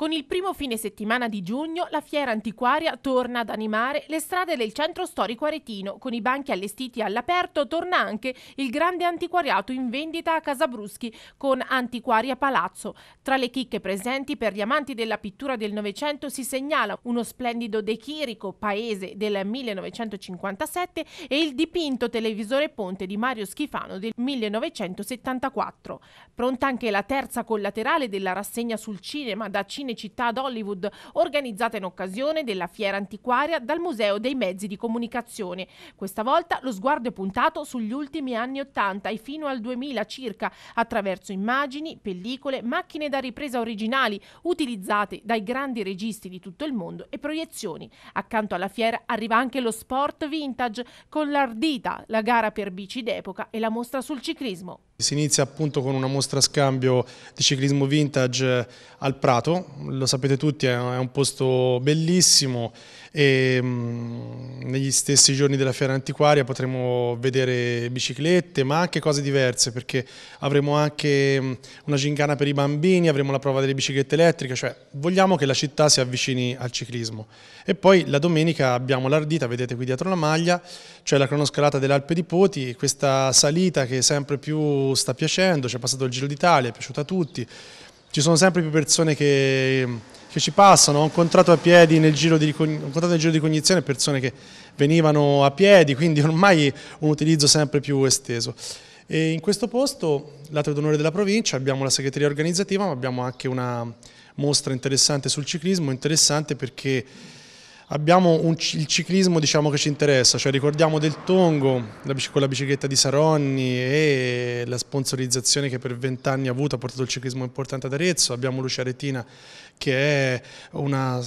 Con il primo fine settimana di giugno la fiera antiquaria torna ad animare le strade del centro storico aretino. Con i banchi allestiti all'aperto torna anche il grande antiquariato in vendita a Casabruschi con Antiquaria Palazzo. Tra le chicche presenti per gli amanti della pittura del Novecento si segnala uno splendido De Chirico, paese del 1957, e il dipinto televisore Ponte di Mario Schifano del 1974. Pronta anche la terza collaterale della rassegna sul cinema da Cine Cinecittà ad Hollywood, organizzata in occasione della fiera antiquaria dal Museo dei Mezzi di Comunicazione. Questa volta lo sguardo è puntato sugli ultimi anni Ottanta e fino al 2000 circa, attraverso immagini, pellicole, macchine da ripresa originali utilizzate dai grandi registi di tutto il mondo e proiezioni. Accanto alla fiera arriva anche lo sport vintage con l'Ardita, la gara per bici d'epoca e la mostra sul ciclismo. Si inizia appunto con una mostra scambio di ciclismo vintage al Prato, lo sapete tutti è un posto bellissimo e mm, negli stessi giorni della fiera antiquaria potremo vedere biciclette ma anche cose diverse perché avremo anche mm, una gincana per i bambini, avremo la prova delle biciclette elettriche, cioè vogliamo che la città si avvicini al ciclismo. E poi la domenica abbiamo l'Ardita, vedete qui dietro la maglia, cioè la cronoscalata dell'Alpe di Poti, questa salita che è sempre più sta piacendo, ci è passato il Giro d'Italia, è piaciuto a tutti, ci sono sempre più persone che, che ci passano, ho incontrato a piedi nel giro di, nel giro di cognizione persone che venivano a piedi, quindi ormai un utilizzo sempre più esteso. E in questo posto, lato d'onore della provincia, abbiamo la segreteria organizzativa, ma abbiamo anche una mostra interessante sul ciclismo, interessante perché Abbiamo un, il ciclismo diciamo, che ci interessa, cioè ricordiamo del Tongo la, con la bicicletta di Saronni e la sponsorizzazione che per vent'anni ha avuto, ha portato il ciclismo importante ad Arezzo, abbiamo Lucia Retina che è una,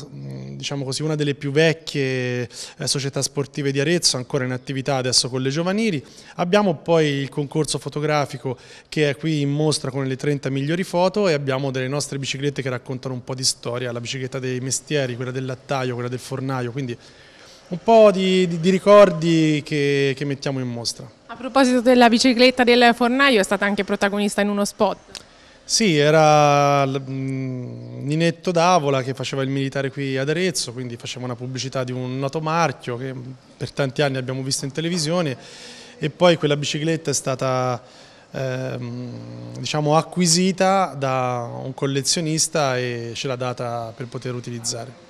diciamo così, una delle più vecchie eh, società sportive di Arezzo, ancora in attività adesso con le giovanili, abbiamo poi il concorso fotografico che è qui in mostra con le 30 migliori foto e abbiamo delle nostre biciclette che raccontano un po' di storia, la bicicletta dei mestieri, quella del lattaio, quella del fornaio, gennaio, quindi un po' di, di, di ricordi che, che mettiamo in mostra. A proposito della bicicletta del Fornaio, è stata anche protagonista in uno spot. Sì, era mm, Ninetto D'Avola che faceva il militare qui ad Arezzo, quindi faceva una pubblicità di un noto marchio che per tanti anni abbiamo visto in televisione e poi quella bicicletta è stata ehm, diciamo acquisita da un collezionista e ce l'ha data per poter utilizzare.